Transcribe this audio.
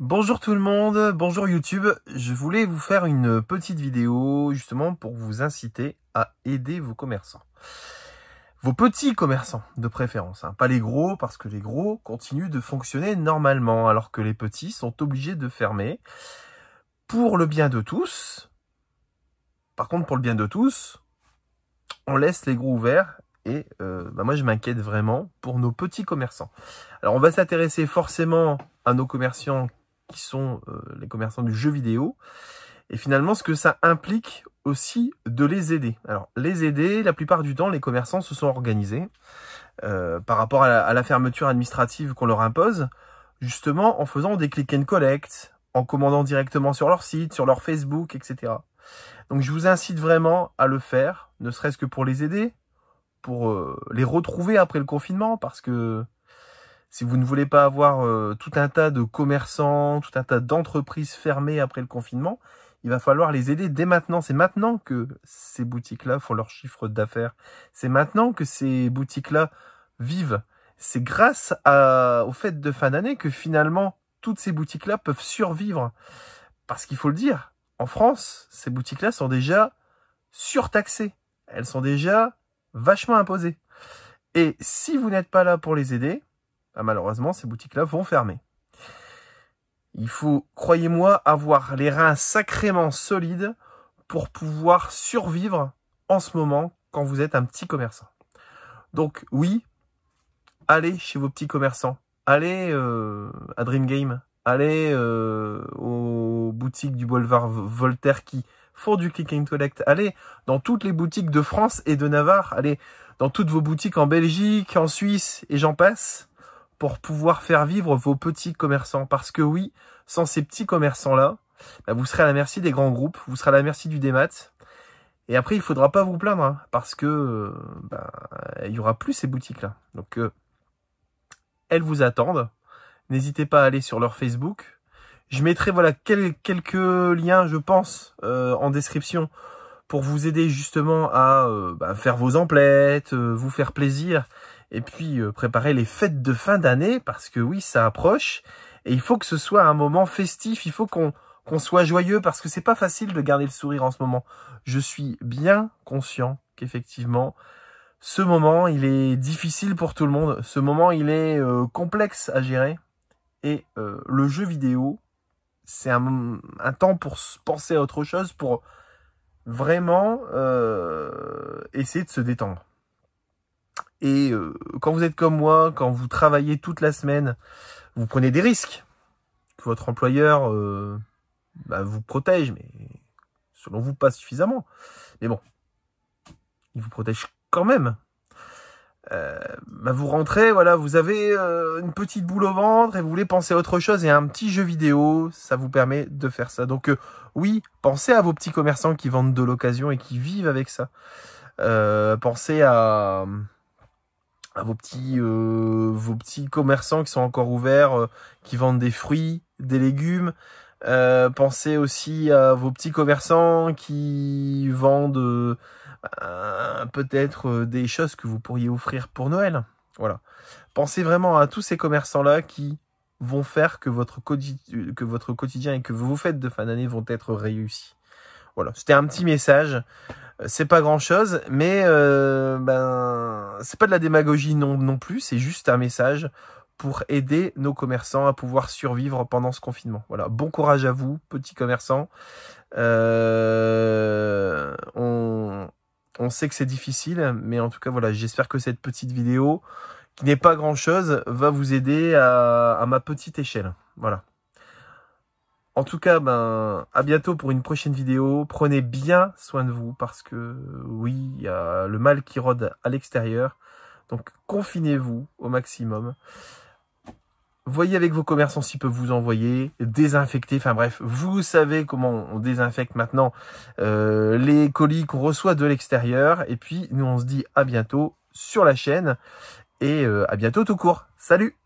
Bonjour tout le monde, bonjour YouTube. Je voulais vous faire une petite vidéo justement pour vous inciter à aider vos commerçants. Vos petits commerçants de préférence, hein. pas les gros parce que les gros continuent de fonctionner normalement alors que les petits sont obligés de fermer pour le bien de tous. Par contre pour le bien de tous, on laisse les gros ouverts et euh, bah, moi je m'inquiète vraiment pour nos petits commerçants. Alors on va s'intéresser forcément à nos commerçants qui sont euh, les commerçants du jeu vidéo, et finalement ce que ça implique aussi de les aider. Alors les aider, la plupart du temps, les commerçants se sont organisés euh, par rapport à la, fermeture administrative qu'on leur impose, justement en faisant des click and collect, en commandant directement sur leur site, sur leur Facebook, etc. Donc je vous incite vraiment à le faire, ne serait-ce que pour les aider, pour euh, les retrouver après le confinement, parce que si vous ne voulez pas avoir euh, tout un tas de commerçants, tout un tas d'entreprises fermées après le confinement, il va falloir les aider dès maintenant. C'est maintenant que ces boutiques-là font leur chiffre d'affaires. C'est maintenant que ces boutiques-là vivent. C'est grâce au fait de fin d'année que finalement toutes ces boutiques-là peuvent survivre. Parce qu'il faut le dire, en France, ces boutiques-là sont déjà surtaxées. Elles sont déjà vachement imposées. Et si vous n'êtes pas là pour les aider, ah, malheureusement, ces boutiques-là vont fermer. Il faut, croyez-moi, avoir les reins sacrément solides pour pouvoir survivre en ce moment quand vous êtes un petit commerçant. Donc oui, allez chez vos petits commerçants, allez euh, à Dream Game, allez euh, aux boutiques du boulevard Voltaire qui font du click and collect, allez dans toutes les boutiques de France et de Navarre, allez dans toutes vos boutiques en Belgique, en Suisse et j'en passe pour pouvoir faire vivre vos petits commerçants. Parce que oui, sans ces petits commerçants-là, bah, vous serez à la merci des grands groupes, vous serez à la merci du démat. Et après, il faudra pas vous plaindre, hein, parce que euh, bah, il n'y aura plus ces boutiques-là. Donc, euh, elles vous attendent. N'hésitez pas à aller sur leur Facebook. Je mettrai voilà quelques liens, je pense, euh, en description pour vous aider justement à bah, faire vos emplettes, vous faire plaisir et puis euh, préparer les fêtes de fin d'année parce que oui, ça approche et il faut que ce soit un moment festif, il faut qu'on soit joyeux parce que c'est pas facile de garder le sourire en ce moment. Je suis bien conscient qu'effectivement ce moment, il est difficile pour tout le monde, ce moment, il est euh, complexe à gérer et euh, le jeu vidéo, c'est un, temps pour penser à autre chose, pour vraiment essayer de se détendre. Et euh, quand vous êtes comme moi, quand vous travaillez toute la semaine, vous prenez des risques votre employeur euh, bah, vous protège, mais selon vous pas suffisamment. Mais bon, il vous protège quand même. Euh, bah, vous rentrez, voilà, vous avez une petite boule au ventre et vous voulez penser à autre chose et un petit jeu vidéo, ça vous permet de faire ça. Donc oui, pensez à vos petits commerçants qui vendent de l'occasion et qui vivent avec ça. pensez à à vos petits euh, vos petits commerçants qui sont encore ouverts, euh, qui vendent des fruits, des légumes. Euh, pensez aussi à vos petits commerçants qui vendent peut-être des choses que vous pourriez offrir pour Noël. Voilà. Pensez vraiment à tous ces commerçants là qui vont faire que votre, que votre quotidien et que vous faites de fin d'année vont être réussis. Voilà, c'était un petit message. Euh, c'est pas grand chose, mais euh, ben c'est pas de la démagogie non, non plus, c'est juste un message pour aider nos commerçants à pouvoir survivre pendant ce confinement. Voilà, bon courage à vous, petits commerçants. Euh, on, on sait que c'est difficile, mais en tout cas, voilà, j'espère que cette petite vidéo, qui n'est pas grand chose, va vous aider à, à ma petite échelle. Voilà. En tout cas, ben, à bientôt pour une prochaine vidéo. Prenez bien soin de vous parce que oui, il y a le mal qui rôde à l'extérieur. Donc, confinez-vous au maximum. Voyez avec vos commerçants s'ils peuvent vous envoyer, désinfecter. enfin bref, vous savez comment on désinfecte maintenant euh, les colis qu'on reçoit de l'extérieur. Et puis, nous, on se dit à bientôt sur la chaîne et euh, à bientôt tout court. Salut